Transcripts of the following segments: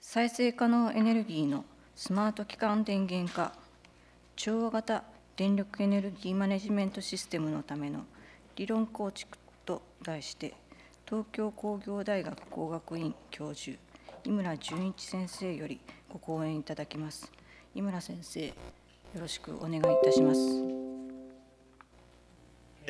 再生可能エネルギーのスマート機関電源化、調和型電力エネルギーマネジメントシステムのための理論構築と題して、東京工業大学工学院教授、井村純一先生よりご講演いただきます。井村先生、よろしくお願いいたします。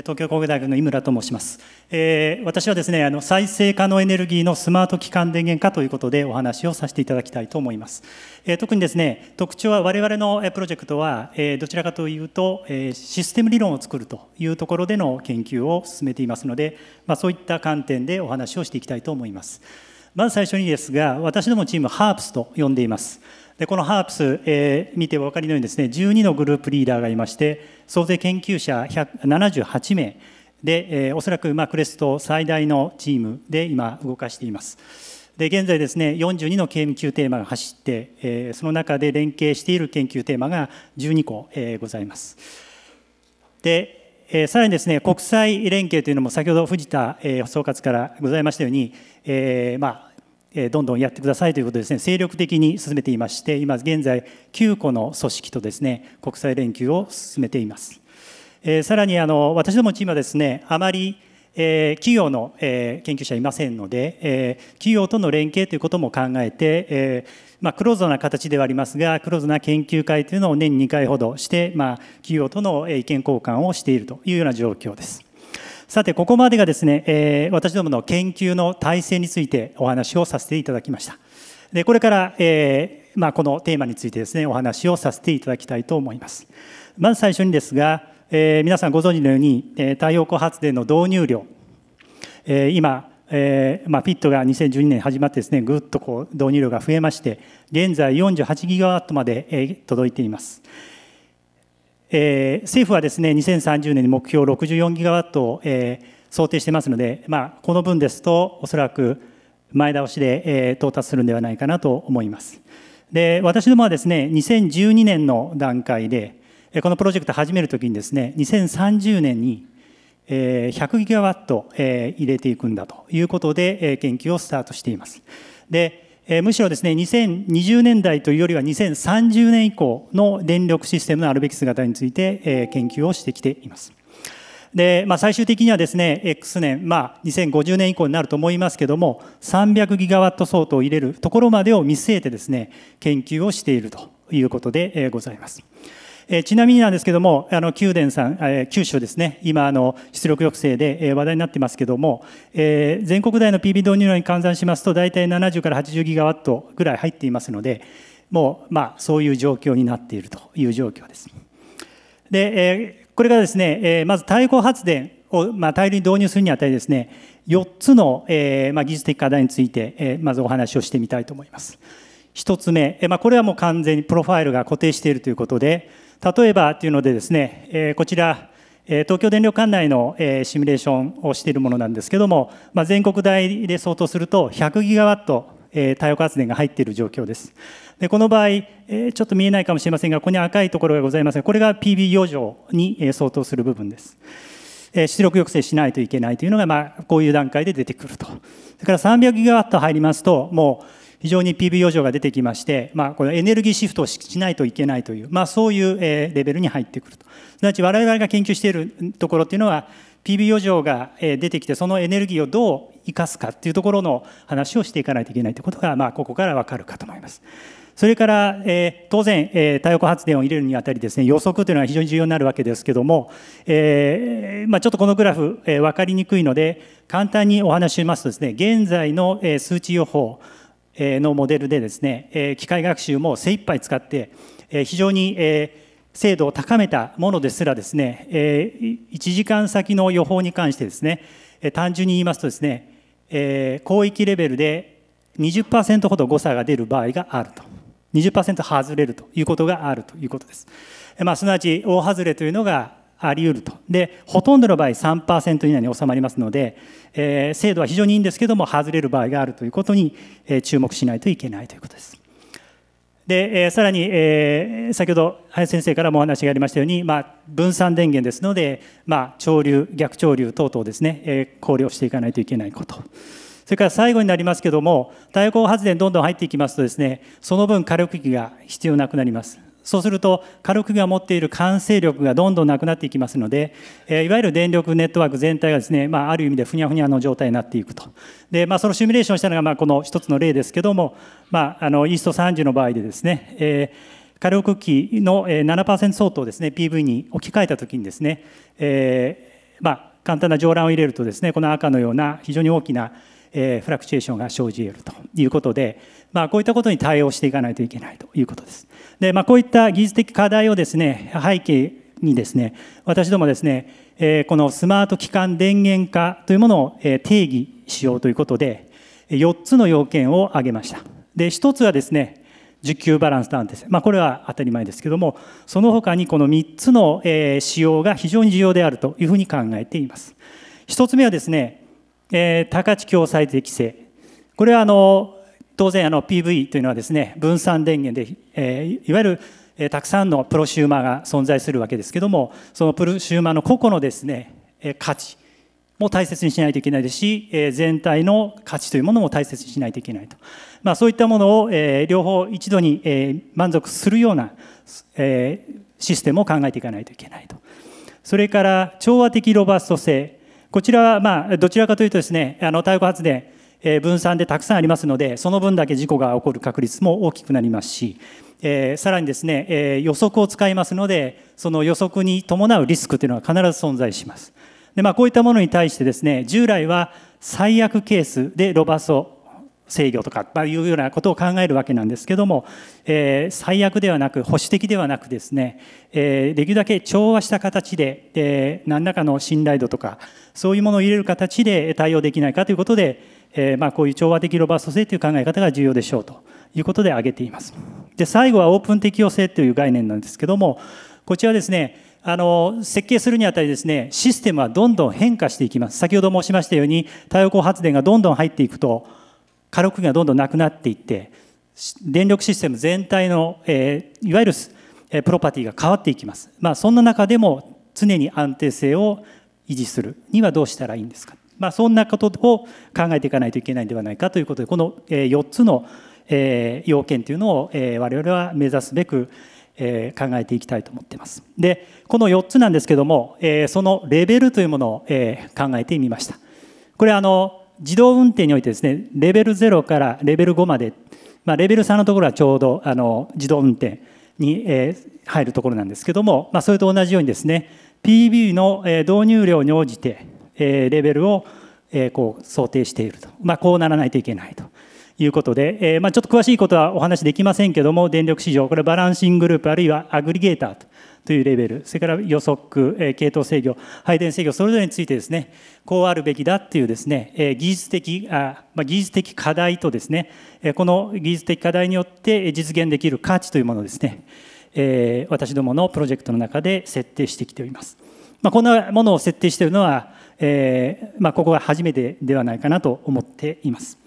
東京工業大学の井村と申します。えー、私はですね、あの再生可能エネルギーのスマート機関電源化ということでお話をさせていただきたいと思います。えー、特にですね、特徴は我々のプロジェクトは、えー、どちらかというと、えー、システム理論を作るというところでの研究を進めていますので、まあ、そういった観点でお話をしていきたいと思います。まず最初にですが、私どもチームハ h a ス p s と呼んでいます。でこのハープス、えー、見てお分かりのようにですね12のグループリーダーがいまして総勢研究者78名で、えー、おそらく、まあ、クレスト最大のチームで今動かしています。で現在ですね42の研究テーマが走って、えー、その中で連携している研究テーマが12個、えー、ございます。でえー、さらにですね国際連携というのも先ほど藤田、えー、総括からございましたように、えーまあ、どんどんやってくださいということですね精力的に進めていまして今現在9個の組織とですね国際連携を進めています、えさらにあの私どもチームはですねあまり、え企業の、え研究者いませんので、え企業との連携ということも考えて、えまあ、クローズな形ではありますがクローズな研究会というのを年2回ほどして、まあ、企業との意見交換をしているというような状況ですさてここまでがですね、えー、私どもの研究の体制についてお話をさせていただきましたでこれから、えーまあ、このテーマについてですねお話をさせていただきたいと思いますまず最初にですが、えー、皆さんご存知のように太陽光発電の導入量、えー、今えーまあ、ットが2012年始まってですねぐっとこう導入量が増えまして現在48ギガワットまで、届いています、えー、政府はですね2030年に目標64ギガワットを、えー、想定してますので、まあ、この分ですとおそらく前倒しで、えー、到達するんではないかなと思います。で私どもはですね2012年の段階でこのプロジェクト始めるときにですね2030年に100ギガワット入れていくんだということで研究をスタートしています。でえむしろですね2020年代というよりは2030年以降の電力システムのあるべき姿について、え研究をしてきています。で、まあ、最終的にはですね X 年、まあ、2050年以降になると思いますけども300ギガワット相当を入れるところまでを見据えてですね研究をしているということでございます。えー、ちなみになんですけども、あの、さん、えー、九州ですね、今、あの、出力抑制で、えー、話題になってますけども、えー、全国大の p v 導入量に換算しますと、大体70から80ギガワットぐらい入っていますので、もう、まあ、そういう状況になっているという状況です。で、えー、これがですね、えー、まず太陽光発電を、まあ、大量に導入するにあたりですね、4つの、えー、まあ、技術的課題について、えー、まずお話をしてみたいと思います。1つ目、まあ、これはもう完全にプロファイルが固定しているということで、例えばというのでですね、えこちら、え東京電力管内の、えシミュレーションをしているものなんですけども、まあ、全国大で相当すると100ギガワット太陽光発電が入っている状況です。でこの場合、えちょっと見えないかもしれませんが、ここに赤いところがございますが、これが PB 余剰に相当する部分です。出力抑制しないといけないというのが、まあ、こういう段階で出てくると。それから300ギガワット入りますと、もう非常に PV 余剰が出てきまして、まあ、このエネルギーシフトをしないといけないという、まあ、そういうレベルに入ってくると。すなわち我々が研究しているところっていうのは PV 余剰が出てきてそのエネルギーをどう生かすかっていうところの話をしていかないといけないということが、まあ、ここからわかるかと思います。それから、えー、当然、えー、太陽光発電を入れるにあたりですね予測というのは非常に重要になるわけですけども、えー、まあ、ちょっとこのグラフ、え分かりにくいので簡単にお話ししますとですね現在の、え数値予報のモデルでですね機械学習も精一杯使って非常に精度を高めたものですらですね1時間先の予報に関してですね単純に言いますとですね広域レベルで20%ほど誤差が出る場合があると20%外れるということがあるということです。まあ、すなわち大外れというのがあり得ると。で、ほとんどの場合3%以内に収まりますので、えー、精度は非常にいいんですけども、外れる場合があるということに、え注目しないといけないということです。で、えー、さらに、えー、先ほど林先生からもお話がありましたように、まあ、分散電源ですので、まあ、潮流、逆潮流等々ですね、えー、考慮していかないといけないこと。それから最後になりますけども、太陽光発電どんどん入っていきますとですね、その分火力機が必要なくなります。そうすると火力が持っている完成力がどんどんなくなっていきますので、えいわゆる電力ネットワーク全体がですね、まあ、ある意味でふにゃふにゃの状態になっていくとで、まあ、そのシミュレーションしたのがまあこの一つの例ですけども、まあ、あのイースト30の場合でですね、えー火力機の7%相当ですね PV に置き換えたときにですね、えーまあ、簡単な上覧を入れるとですねこの赤のような非常に大きなえー、フラクチュエーションが生じ得るということで、まあ、こういったことに対応していかないといけないということです。でまあ、こういった技術的課題をですね背景にですね私どもですね、えー、このスマート基幹電源化というものを定義しようということで4つの要件を挙げました。で1つはですね需給バランスなんです、まあ、これは当たり前ですけどもその他にこの3つの仕様が非常に重要であるというふうに考えています1つ目はですねえー、高知共済税規制、これはあの当然あの PV というのはですね分散電源で、えー、いわゆる、えー、たくさんのプロシューマーが存在するわけですけどもそのプロシューマーの個々のですね、えー、価値も大切にしないといけないですし、えー、全体の価値というものも大切にしないといけないと、まあ、そういったものを、えー、両方一度に、えー、満足するような、えー、システムを考えていかないといけないとそれから調和的ロバスト性こちらは、まあ、どちらかというとですね、あの太陽光発電、えー、分散でたくさんありますので、その分だけ事故が起こる確率も大きくなりますし、えー、さらにですね、えー、予測を使いますので、その予測に伴うリスクというのは必ず存在します。でまあ、こういったものに対してですね、従来は最悪ケースでロバソ制御とか、まあ、いうようなことを考えるわけなんですけども、えー、最悪ではなく保守的ではなくですね、えー、できるだけ調和した形で、えー、何らかの信頼度とかそういうものを入れる形で対応できないかということで、えーまあ、こういう調和的ロバースト性という考え方が重要でしょうということで挙げています。で最後はオープン適用性という概念なんですけどもこちらですねあの設計するにあたりですねシステムはどんどん変化していきます先ほど申しましたように太陽光発電がどんどん入っていくと火力がどんどんなくなっていって電力システム全体の、えー、いわゆる、えプロパティが変わっていきます、まあ、そんな中でも常に安定性を維持するにはどうしたらいいんですか、まあ、そんなことを考えていかないといけないんではないかということでこの、え4つの、え要件というのを、え我々は目指すべく、え考えていきたいと思ってます。でこの4つなんですけども、えそのレベルというものを、え考えてみました。これあの自動運転においてですねレベル0からレベル5まで、まあ、レベル3のところはちょうどあの自動運転に、え入るところなんですけども、まあ、それと同じようにですね PB の導入量に応じてレベルをこう想定していると、まあ、こうならないといけないということで、えまあ、ちょっと詳しいことはお話しできませんけども、電力市場、これバランシングループ、あるいはアグリゲーターというレベル、それから予測、え系統制御、配電制御、それぞれについてですね、こうあるべきだっていうですね、え技術的あ、まあ、技術的課題とですね、えこの技術的課題によって実現できる価値というものをですね、え私どものプロジェクトの中で設定してきております。まあ、こんなものを設定しているのは、えまあ、ここが初めてではないかなと思っています。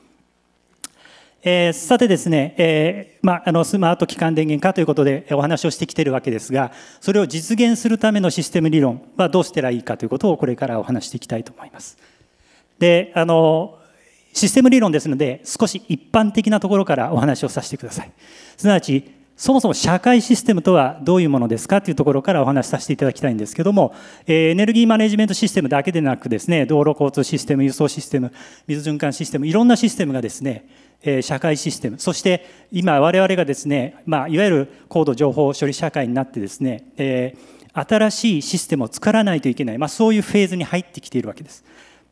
えー、さてですね、えーまあ、のスマート機関電源化ということでお話をしてきているわけですがそれを実現するためのシステム理論はどうしたらいいかということをこれからお話していきたいと思います。であのシステム理論ですので少し一般的なところからお話をさせてください。すなわちそもそも社会システムとはどういうものですかというところからお話しさせていただきたいんですけども、えエネルギーマネジメントシステムだけでなくですね、道路交通システム、輸送システム、水循環システム、いろんなシステムがですね、え社会システム、そして今我々がですね、まあ、いわゆる高度情報処理社会になってですね、え新しいシステムを作らないといけない、まあ、そういうフェーズに入ってきているわけです。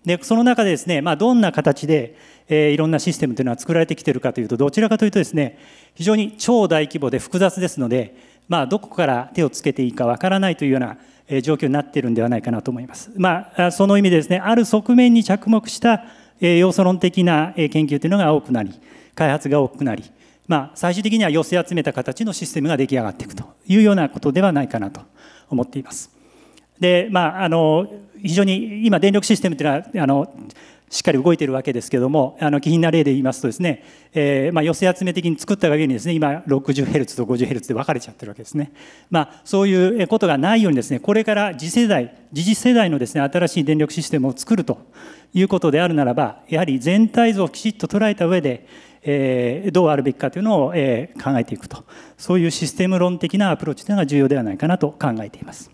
でその中でですね、まあ、どんな形で、えー、いろんなシステムというのは作られてきているかというとどちらかというとですね非常に超大規模で複雑ですので、まあ、どこから手をつけていいかわからないというような、えー、状況になっているんではないかなと思います。まあ、その意味でですねある側面に着目した、えー、要素論的な研究というのが多くなり開発が多くなり、まあ、最終的には寄せ集めた形のシステムが出来上がっていくというようなことではないかなと思っています。で、まあ、あの非常に今電力システムというのはあのしっかり動いているわけですけれどもあの気品な例で言いますとですね、えーまあ、寄せ集め的に作ったがゆえにですね今 60Hz と 50Hz で分かれちゃってるわけですね、まあ、そういうことがないようにですねこれから次世代次世代のですね新しい電力システムを作るということであるならばやはり全体像をきちっと捉えた上で、えー、どうあるべきかというのを、えー、考えていくとそういうシステム論的なアプローチというのが重要ではないかなと考えています。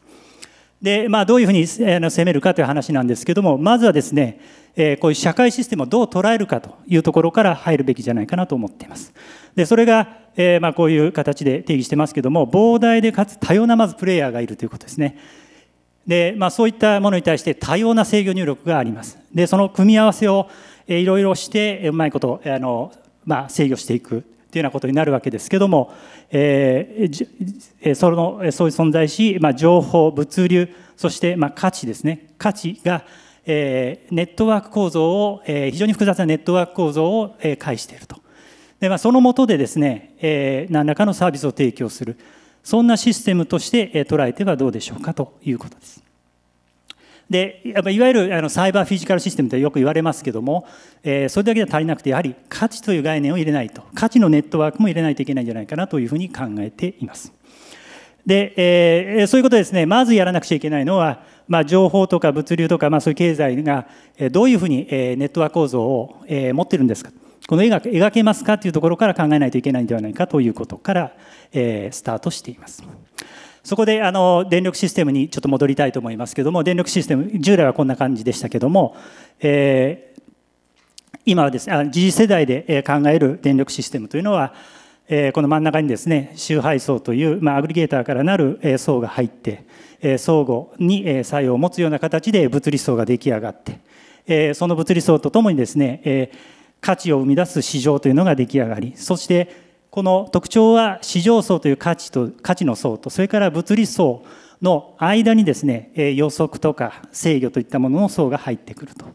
で、まあ、どういうふうに攻めるかという話なんですけどもまずはですねこういう社会システムをどう捉えるかというところから入るべきじゃないかなと思っています。でそれが、えまあ、こういう形で定義してますけども膨大でかつ多様なまずプレイヤーがいるということですね。で、まあ、そういったものに対して多様な制御入力があります。でその組み合わせをいろいろしてうまいことあの、まあ、制御していくていうようなことになるわけですけども、えー、そのそういう存在し、まあ、情報物流そして、まあ、価値ですね価値が、えー、ネットワーク構造を、えー、非常に複雑なネットワーク構造を、えー、介しているとで、まあ、その下でですね、えー、何らかのサービスを提供するそんなシステムとして捉えてはどうでしょうかということです。でやっぱいわゆるあのサイバーフィジカルシステムとよく言われますけども、えー、それだけでは足りなくてやはり価値という概念を入れないと価値のネットワークも入れないといけないんじゃないかなというふうに考えています。で、えー、そういうことですねまずやらなくちゃいけないのは、まあ、情報とか物流とか、まあ、そういう経済がどういうふうにネットワーク構造を持ってるんですかこの絵が描けますかというところから考えないといけないんではないかということから、えー、スタートしています。そこであの電力システムにちょっと戻りたいと思いますけども電力システム従来はこんな感じでしたけども、えー、今はですね次世代で考える電力システムというのはえー、この真ん中にですね周配層という、まあ、アグリゲーターからなる、え層が入って、え相互に、え作用を持つような形で物理層が出来上がって、えその物理層とともにですね、え価値を生み出す市場というのが出来上がりそしてこの特徴は市場層という価値と価値の層とそれから物理層の間にですね予測とか制御といったものの層が入ってくると、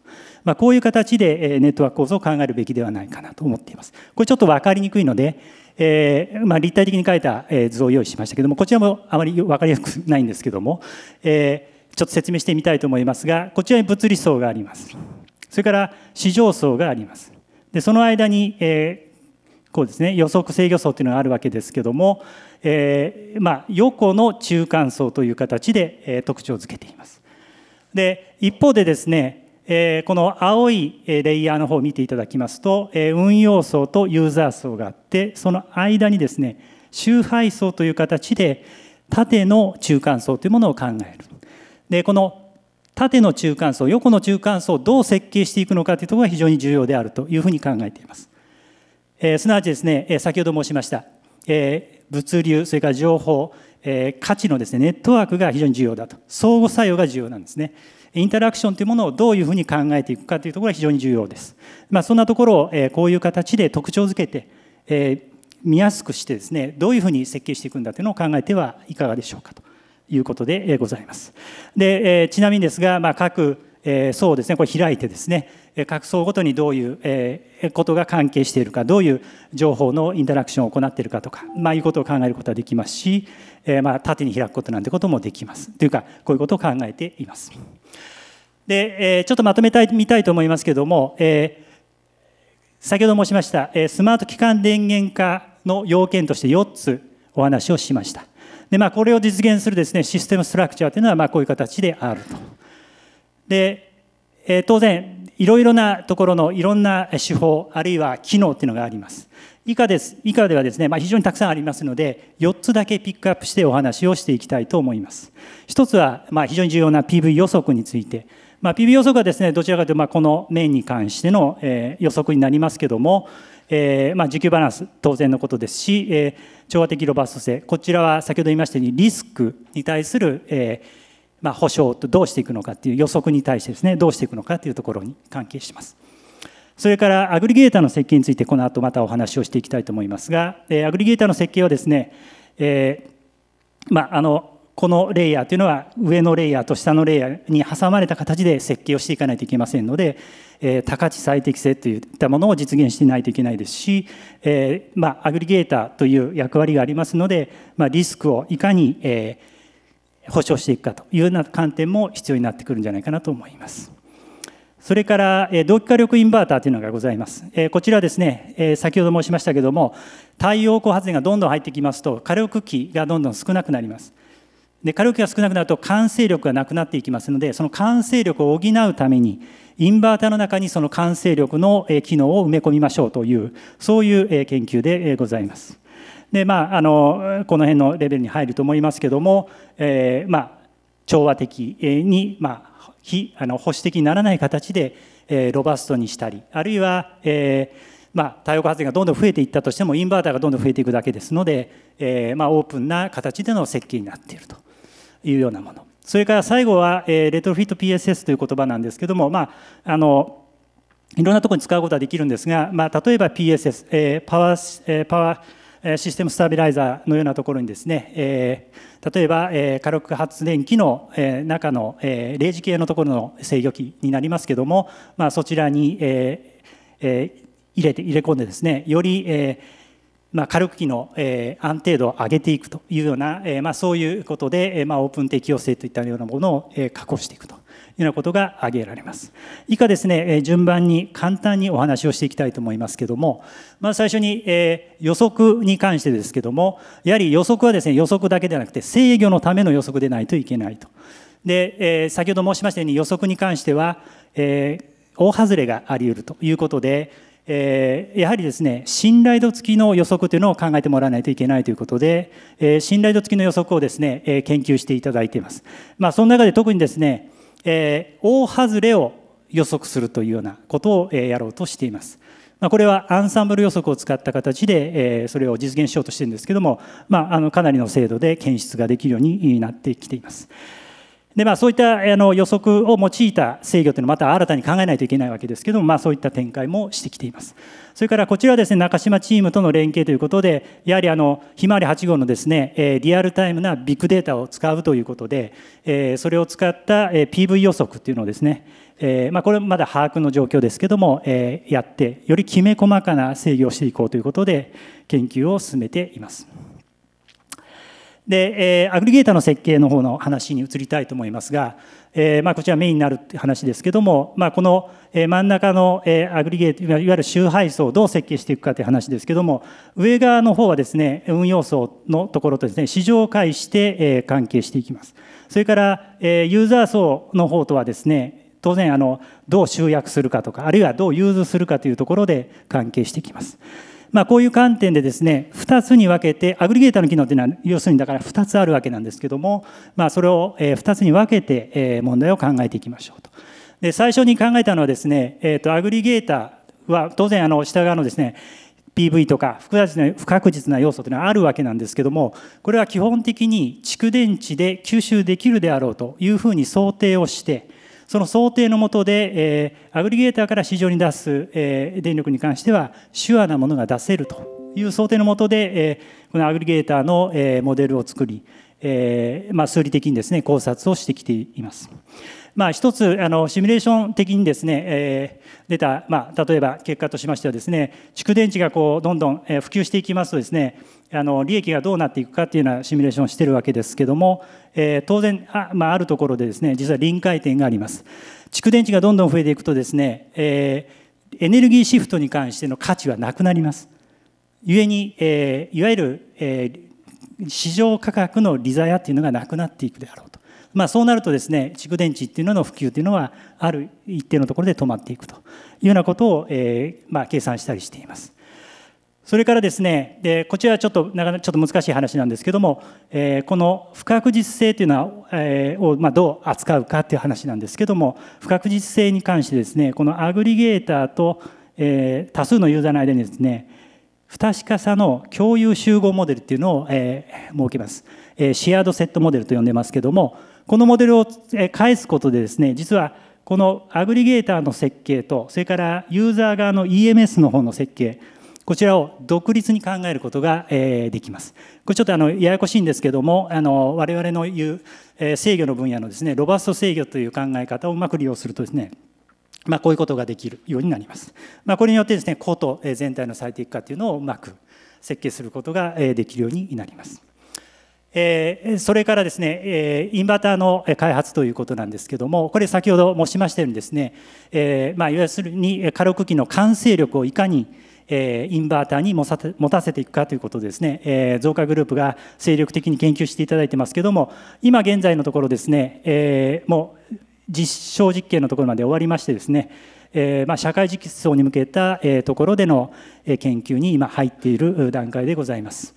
まあ、こういう形でネットワーク構造を考えるべきではないかなと思っていますこれちょっと分かりにくいので、えー、まあ、立体的に書いた図を用意しましたけどもこちらもあまり分かりやすくないんですけども、えー、ちょっと説明してみたいと思いますがこちらに物理層がありますそれから市場層がありますでその間に、えーこうですね、予測制御層というのがあるわけですけども、えーまあ、横の中間層という形で、えー、特徴づけています。で一方でですね、えー、この青いレイヤーの方を見ていただきますと、えー、運用層とユーザー層があってその間にですね周配層という形で縦の中間層というものを考える。でこの縦の中間層横の中間層をどう設計していくのかというところが非常に重要であるというふうに考えています。えー、すなわちですね、えー、先ほど申しました、えー、物流、それから情報、えー、価値のですね、ネットワークが非常に重要だと。相互作用が重要なんですね。インタラクションというものをどういうふうに考えていくかというところが非常に重要です。まあ、そんなところを、えー、こういう形で特徴づけて、えー、見やすくしてですね、どういうふうに設計していくんだというのを考えてはいかがでしょうかということでございます。で、えー、ちなみにですが、まあ、各えー、層ですねこれ開いてですね各層ごとにどういう、えことが関係しているかどういう情報のインタラクションを行っているかとか、まあ、いうことを考えることはできますし、えー、まあ縦に開くことなんてこともできますというかこういうことを考えています。で、えー、ちょっとまとめたいみたいと思いますけども、えー、先ほど申しました、えスマート機関電源化の要件として4つお話をしました。でまあ、これを実現するです、ね、システムストラクチャーというのはまあこういう形であると。で、えー、当然いろいろなところのいろんな手法あるいは機能っていうのがあります以下です以下ではですね、まあ、非常にたくさんありますので4つだけピックアップしてお話をしていきたいと思います一つは、まあ、非常に重要な PV 予測についてまあ、PV 予測はですねどちらかというとまあこの面に関しての、えー、予測になりますけども、えー、まあ需給バランス当然のことですし、えー、調和的ロバスト性こちらは先ほど言いましたようにリスクに対する、えーまあ、保証とどうしていくのかっていう予測に対してですねどうしていくのかというところに関係します。それからアグリゲーターの設計についてこの後またお話をしていきたいと思いますが、えー、アグリゲーターの設計はですね、えー、まあ、あのこのレイヤーというのは上のレイヤーと下のレイヤーに挟まれた形で設計をしていかないといけませんので、えー、高値最適性といったものを実現していないといけないですし、えー、まあ、アグリゲーターという役割がありますので、まあ、リスクをいかに、え保障していくかというような観点も必要になってくるんじゃないかなと思います。それから、え同期火力インバーターというのがございます。えこちらですね、え先ほど申しましたけども、太陽光発電がどんどん入ってきますと、火力機がどんどん少なくなります。で火力が少なくなると完成力がなくなっていきますのでその完成力を補うためにインバーターの中にその完成力の機能を埋め込みましょうというそういう研究でございます。でまああのこの辺のレベルに入ると思いますけども、えー、まあ調和的に、まあ、非あの保守的にならない形で、えー、ロバストにしたりあるいは、えーまあ、太陽光発電がどんどん増えていったとしてもインバーターがどんどん増えていくだけですので、えーまあ、オープンな形での設計になっているというようなものそれから最後は、えー、レトロフィット PSS という言葉なんですけども、まあ、あのいろんなところに使うことはできるんですが、まあ、例えば PSS、えー、パワー、えー、パワーシステムスタビライザーのようなところにですね、えー、例えば、えー、火力発電機の、えー、中の、えー、0時系のところの制御機になりますけども、まあ、そちらに、えーえー、入れて入れ込んでですねより、えーまあ、火力機の、え安定度を上げていくというような、えまあ、そういうことで、えまあ、オープン適用性といったようなものを、え確保していくというようなことが挙げられます。以下ですね、え順番に簡単にお話をしていきたいと思いますけども、まあ、最初に、え予測に関してですけどもやはり予測はですね予測だけではなくて制御のための予測でないといけないと。で、え先ほど申しましたように予測に関しては、え大外れがあり得るということでえー、やはりですね信頼度付きの予測というのを考えてもらわないといけないということで、えー、信頼度付きの予測をですね、えー、研究していただいています。まあ、その中で特にですね、えー、大外れを予測するというようなことを、えやろうとしています。まあ、これはアンサンブル予測を使った形で、えー、それを実現しようとしてるんですけども、まあ、あのかなりの精度で検出ができるようになってきています。でまあ、そういったあの予測を用いた制御というのをまた新たに考えないといけないわけですけども、まあ、そういった展開もしてきています。それからこちらはですね中島チームとの連携ということでやはりあのひまわり8号のですね、えリアルタイムなビッグデータを使うということで、えそれを使った、え PV 予測というのをですね、えまあ、これまだ把握の状況ですけども、えやってよりきめ細かな制御をしていこうということで研究を進めています。で、えー、アグリゲーターの設計の方の話に移りたいと思いますが、えーまあ、こちらメインになるって話ですけども、まあ、この、え真ん中の、えアグリゲートいわゆる周配層をどう設計していくかという話ですけども上側の方はですね運用層のところとですね市場を介して、え関係していきますそれから、えユーザー層の方とはですね当然あのどう集約するかとかあるいはどう融通するかというところで関係していきます。まあ、こういう観点でですね2つに分けてアグリゲーターの機能というのは要するにだから2つあるわけなんですけども、まあ、それを2つに分けて問題を考えていきましょうと。で最初に考えたのはですね、えーと、アグリゲーターは当然あの下側のですね PV とか不確実な要素というのはあるわけなんですけどもこれは基本的に蓄電池で吸収できるであろうというふうに想定をしてその想定のもとで、えー、アグリゲーターから市場に出す、えー、電力に関しては、手話なものが出せるという想定のもとで、えー、このアグリゲーターの、えー、モデルを作り、えーまあ、数理的にですね、考察をしてきています。まあ、一つあのシミュレーション的にですね、えー、出た、まあ、例えば結果としましてはですね蓄電池がこうどんどん普及していきますとですねあの利益がどうなっていくかっていうようなシミュレーションをしているわけですけども、えー、当然あ,、まあ、あるところでですね実は臨界点があります蓄電池がどんどん増えていくとですね、えー、エネルギーシフトに関しての価値はなくなります故に、えー、いわゆる、えー、市場価格の利ザヤっていうのがなくなっていくであろうとまあ、そうなるとですね蓄電池っていうのの普及というのはある一定のところで止まっていくというようなことを、えーまあ、計算したりしています。それからですねでこちらはちょっとなかなかちょっと難しい話なんですけども、えー、この不確実性というのは、えー、を、まあ、どう扱うかという話なんですけども不確実性に関してですねこのアグリゲーターと、えー、多数のユーザーの間にですね不確かさの共有集合モデルっていうのを、えー、設けます、えー、シェアードセットモデルと呼んでますけどもこのモデルを返すことでですね実はこのアグリゲーターの設計とそれからユーザー側の EMS の方の設計こちらを独立に考えることができます。これちょっとあのややこしいんですけどもあの我々の言う制御の分野のですねロバスト制御という考え方をうまく利用するとですねまあ、こういうことができるようになります。まあ、これによってですね個と全体の最適化というのをうまく設計することができるようになります。えそれからですね、えインバーターの開発ということなんですけどもこれ先ほど申しましたようにですね、えまあ、要するに火力機の完成力をいかにえインバーターに持たせていくかということですね、え増加グループが精力的に研究していただいてますけども今現在のところですね、えもう実証実験のところまで終わりましてですね、えま社会実装に向けた、えところでの研究に今入っている段階でございます。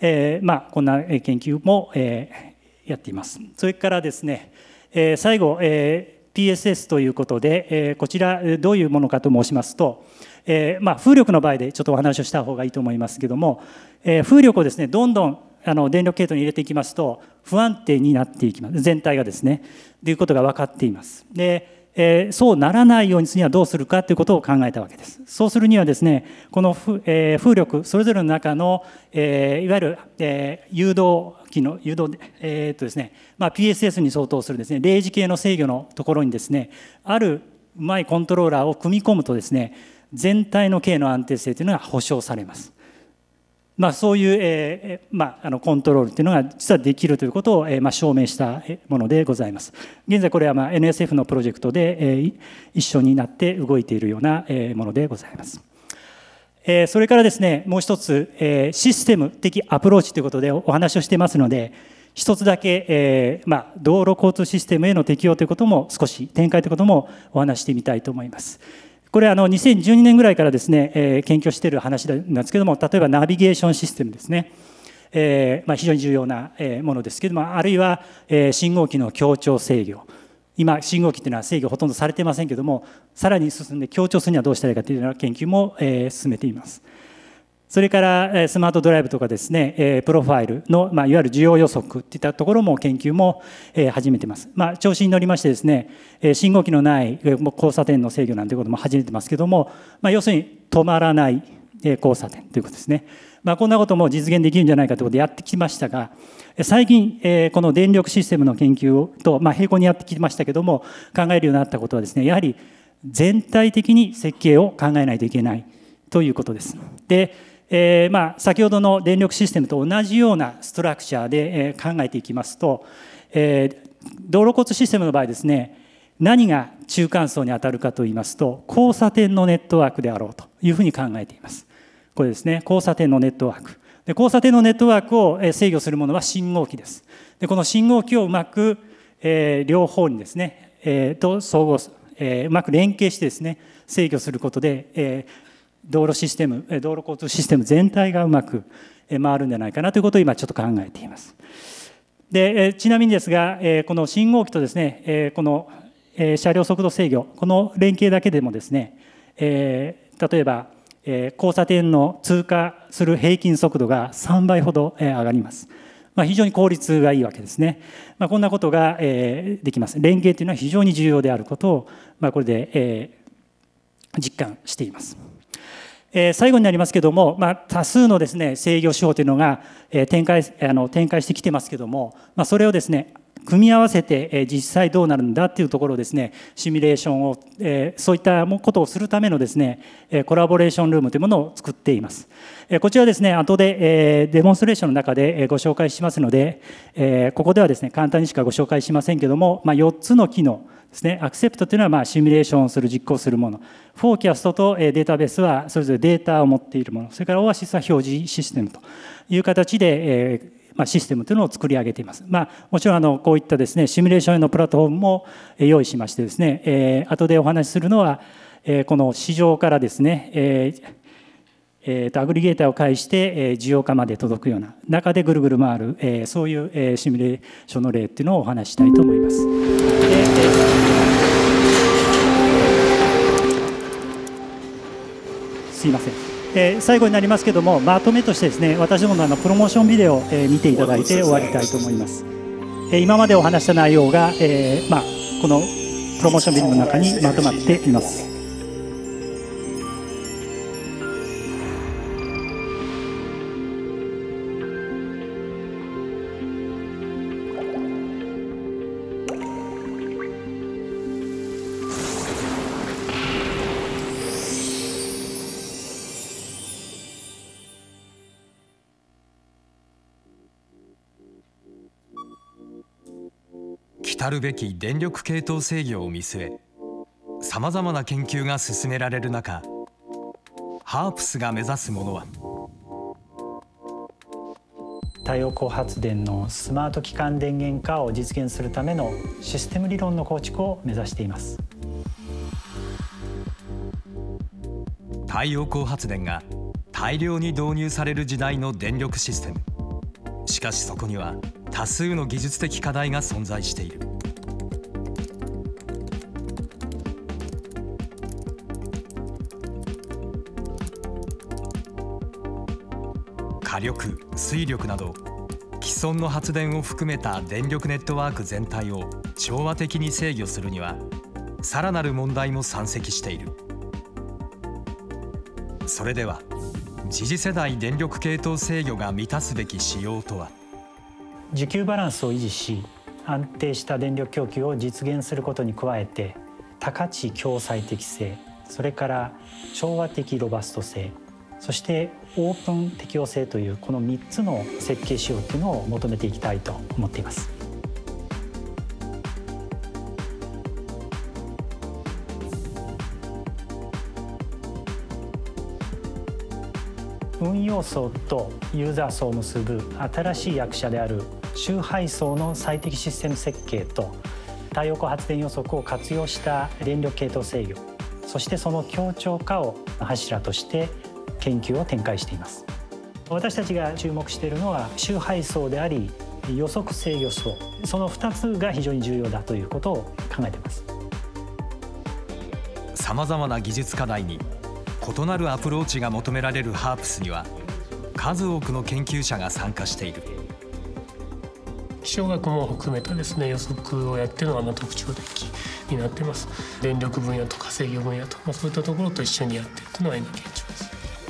えー、まあ、こんな研究も、えー、やっています。それからですね、えー、最後、えー、PSS ということで、えー、こちらどういうものかと申しますと、えーまあ、風力の場合でちょっとお話をした方がいいと思いますけども、えー、風力をですねどんどんあの電力系統に入れていきますと不安定になっていきます全体がですねということが分かっています。でえー、そうならないようにするにはどうするかということを考えたわけです。そうするにはですねこの、えー、風力それぞれの中の、えー、いわゆる、え誘導機の誘導、えーとですねまあ、PSS に相当するですね0時系の制御のところにですねあるうまいコントローラーを組み込むとですね全体の K の安定性というのが保証されます。まあ、そういう、えーまあ、あのコントロールというのが実はできるということを、えーまあ、証明したものでございます。現在これは、まあ、NSF のプロジェクトで、えー、一緒になって動いているような、えー、ものでございます。えー、それからですねもう一つ、えー、システム的アプローチということでお話をしてますので一つだけ、えーまあ、道路交通システムへの適用ということも少し展開ということもお話してみたいと思います。これあの2012年ぐらいからですね、えー、研究している話なんですけども例えばナビゲーションシステムですね、えーまあ、非常に重要なものですけどもあるいは、信号機の協調制御今信号機というのは制御ほとんどされていませんけどもさらに進んで協調するにはどうしたらいいかというような研究も、進めています。それからスマートドライブとかですね、プロファイルの、まあ、いわゆる需要予測といったところも研究も始めてます。まあ、調子に乗りましてですね、信号機のない交差点の制御なんてことも始めてますけども、まあ、要するに止まらない交差点ということですね。まあ、こんなことも実現できるんじゃないかということでやってきましたが、最近、この電力システムの研究と、ま並行にやってきましたけども、考えるようになったことはですね、やはり全体的に設計を考えないといけないということです。でえー、まあ、先ほどの電力システムと同じようなストラクチャーで、え考えていきますと、えー、道路交通システムの場合ですね何が中間層に当たるかといいますと交差点のネットワークであろうというふうに考えています。これですね交差点のネットワークで交差点のネットワークを制御するものは信号機ですでこの信号機をうまく、えー、両方にですね、えー、と総合、えー、うまく連携してですね制御することで、えー、道路システム道路交通システム全体がうまく回るんじゃないかなということを今ちょっと考えています。でちなみにですがこの信号機とですねこの車両速度制御この連携だけでもですね例えば交差点の通過する平均速度が3倍ほど上がります。まあ、非常に効率がいいわけですね。まあ、こんなことが、えできます。連携というのは非常に重要であることを、まあ、これで、え実感しています。えー、最後になりますけども、まあ、多数のですね制御手法というのが、えー、展開あの展開してきてますけども、まあ、それをですね組み合わせて実際どうなるんだっていうところをですねシミュレーションをそういったことをするためのですねコラボレーションルームというものを作っていますこちらですね後でデモンストレーションの中でご紹介しますのでここではですね簡単にしかご紹介しませんけども4つの機能ですねアクセプトというのはまシミュレーションをする実行するものフォーキャストとデータベースはそれぞれデータを持っているものそれからオアシスは表示システムという形でまシステムというのを作り上げています。まあ、もちろんあのこういったですねシミュレーションへのプラットフォームも用意しましてですね、えー、後でお話しするのは、えー、この市場からですね、えーえー、とアグリゲーターを介して、え需要化まで届くような中でぐるぐる回る、えそういう、えシミュレーションの例っていうのをお話したいと思います。すいません。えー、最後になりますけどもまとめとしてですね私どものあのプロモーションビデオを、えー、見ていただいて終わりたいと思います、えー、今までお話した内容が、えまあ、このプロモーションビデオの中にまとまっています来るべき電力系統制御を見据えさまざまな研究が進められる中ハープスが目指すものは太陽光発電のスマート機関電源化を実現するためのシステム理論の構築を目指しています太陽光発電が大量に導入される時代の電力システムしかしそこには多数の技術的課題が存在している力水力など既存の発電を含めた電力ネットワーク全体を調和的に制御するにはさらなる問題も山積しているそれでは次世代電力系統制御が満たすべき仕様とは需給バランスを維持し安定した電力供給を実現することに加えて高値共済的性それから調和的ロバスト性そしてオープン適応性というこの3つの設計指標っいうのを求めていきたいと思っています。運用層とユーザー層を結ぶ新しい役者である周配層の最適システム設計と太陽光発電予測を活用した電力系統制御そしてその協調化を柱として研究を展開しています私たちが注目しているのは周配層であり予測制御層その2つが非常に重要だということを考えていますさまざまな技術課題に異なるアプローチが求められるハープスには数多くの研究者が参加している気象学も含めたですね予測をやってるのがま特徴的になってます電力分野とか制御分野とか、まあ、そういったところと一緒にやってるというのが今現状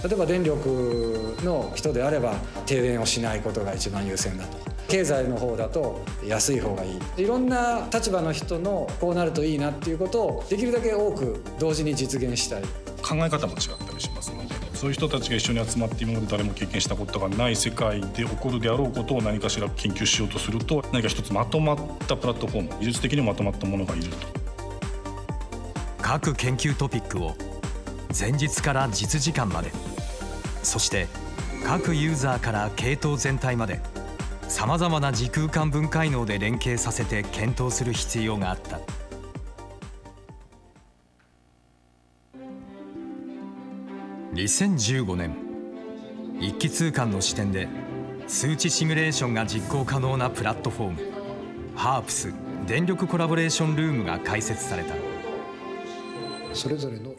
例えば電力の人であれば停電をしないことが一番優先だと経済の方だと安い方がいいいろんな立場の人のこうなるといいなっていうことをできるだけ多く同時に実現したい考え方も違ったりしますのでそういう人たちが一緒に集まって今まで誰も経験したことがない世界で起こるであろうことを何かしら研究しようとすると何か一つまとまったプラットフォーム技術的にまとまったものがいると。各研究トピックを前日から実時間まで。そして各ユーザーから系統全体までさまざまな時空間分解能で連携させて検討する必要があった2015年一気通貫の視点で数値シミュレーションが実行可能なプラットフォームハープス電力コラボレーションルームが開設されたそれぞれの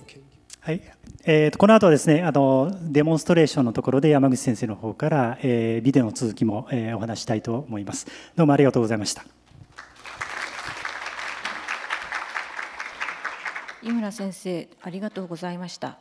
はいえー、とこの後はですねあのデモンストレーションのところで山口先生の方から、えー、ビデオの続きも、えー、お話したいと思いますどうもありがとうございました井村先生ありがとうございました